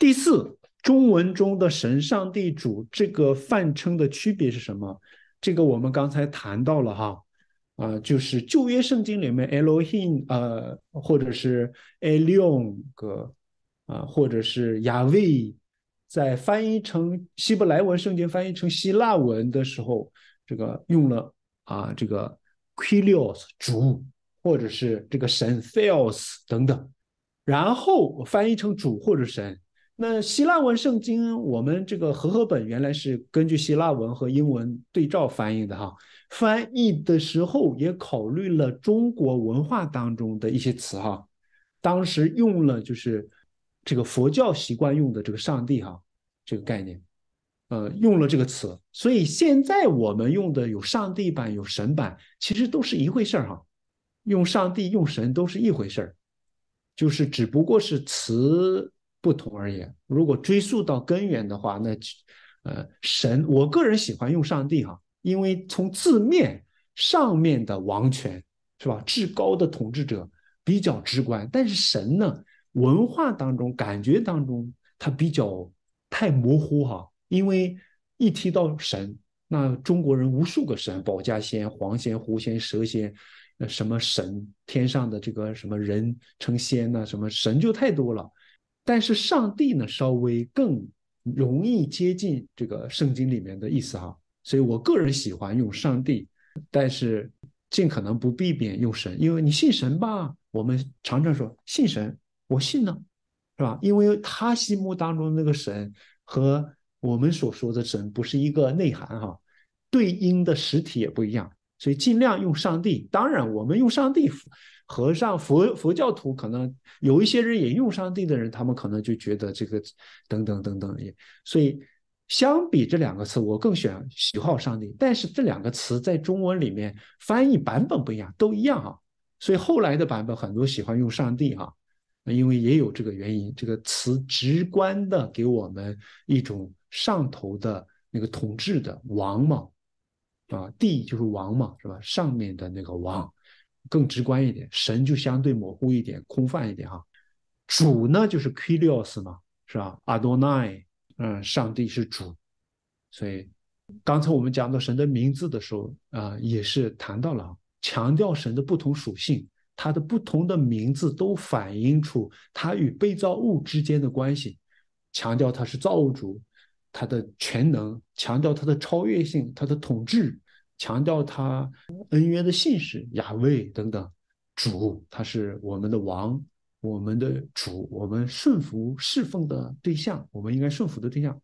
第四，中文中的神、上帝、主这个泛称的区别是什么？这个我们刚才谈到了哈，啊，就是旧约圣经里面 Elohim，呃，或者是 Eliong，啊，或者是 Yahweh，在翻译成希伯来文圣经翻译成希腊文的时候，这个用了啊，这个 k i l i o s 主，或者是这个神 Theos 等等，然后翻译成主或者神。那希腊文圣经，我们这个和合本原来是根据希腊文和英文对照翻译的哈，翻译的时候也考虑了中国文化当中的一些词哈，当时用了就是这个佛教习惯用的这个上帝哈这个概念，呃，用了这个词，所以现在我们用的有上帝版有神版，其实都是一回事儿哈，用上帝用神都是一回事儿，就是只不过是词。不同而言，如果追溯到根源的话，那呃，神，我个人喜欢用上帝哈，因为从字面上面的王权是吧，至高的统治者比较直观。但是神呢，文化当中感觉当中，它比较太模糊哈，因为一提到神，那中国人无数个神，保家仙、黄仙、狐仙、蛇仙，呃，什么神天上的这个什么人成仙呐，什么神就太多了。但是上帝呢，稍微更容易接近这个圣经里面的意思哈。所以我个人喜欢用上帝，但是尽可能不避免用神，因为你信神吧，我们常常说信神，我信呢，是吧？因为他心目当中那个神和我们所说的神不是一个内涵哈，对应的实体也不一样。所以尽量用上帝。当然，我们用上帝，和尚佛佛教徒可能有一些人也用上帝的人，他们可能就觉得这个等等等等也。所以相比这两个词，我更选喜好上帝。但是这两个词在中文里面翻译版本不一样，都一样啊。所以后来的版本很多喜欢用上帝哈，因为也有这个原因。这个词直观的给我们一种上头的那个统治的王嘛。啊，地就是王嘛，是吧？上面的那个王更直观一点，神就相对模糊一点，空泛一点哈。主呢就是 k i l i o s 嘛，是吧？Adonai，嗯，上帝是主。所以刚才我们讲到神的名字的时候，啊，也是谈到了，强调神的不同属性，它的不同的名字都反映出它与被造物之间的关系，强调它是造物主。他的全能强调他的超越性，他的统治强调他恩怨的信使雅威等等。主，他是我们的王，我们的主，我们顺服侍奉的对象，我们应该顺服的对象。